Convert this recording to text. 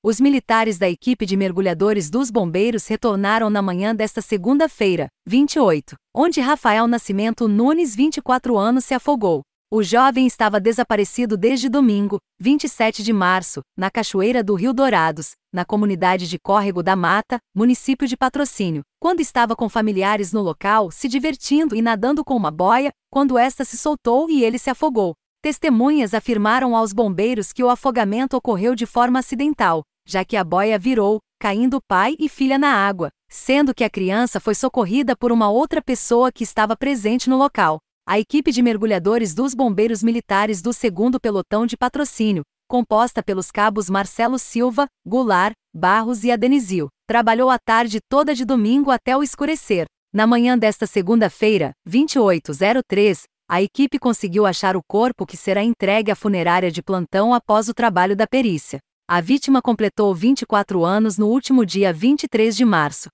Os militares da equipe de mergulhadores dos bombeiros retornaram na manhã desta segunda-feira, 28, onde Rafael Nascimento Nunes, 24 anos, se afogou. O jovem estava desaparecido desde domingo, 27 de março, na Cachoeira do Rio Dourados, na comunidade de Córrego da Mata, município de Patrocínio, quando estava com familiares no local, se divertindo e nadando com uma boia, quando esta se soltou e ele se afogou. Testemunhas afirmaram aos bombeiros que o afogamento ocorreu de forma acidental, já que a boia virou, caindo pai e filha na água, sendo que a criança foi socorrida por uma outra pessoa que estava presente no local. A equipe de mergulhadores dos bombeiros militares do 2 Pelotão de Patrocínio, composta pelos cabos Marcelo Silva, Goulart, Barros e Adenizil, trabalhou a tarde toda de domingo até o escurecer. Na manhã desta segunda-feira, 2803, a equipe conseguiu achar o corpo que será entregue à funerária de plantão após o trabalho da perícia. A vítima completou 24 anos no último dia 23 de março.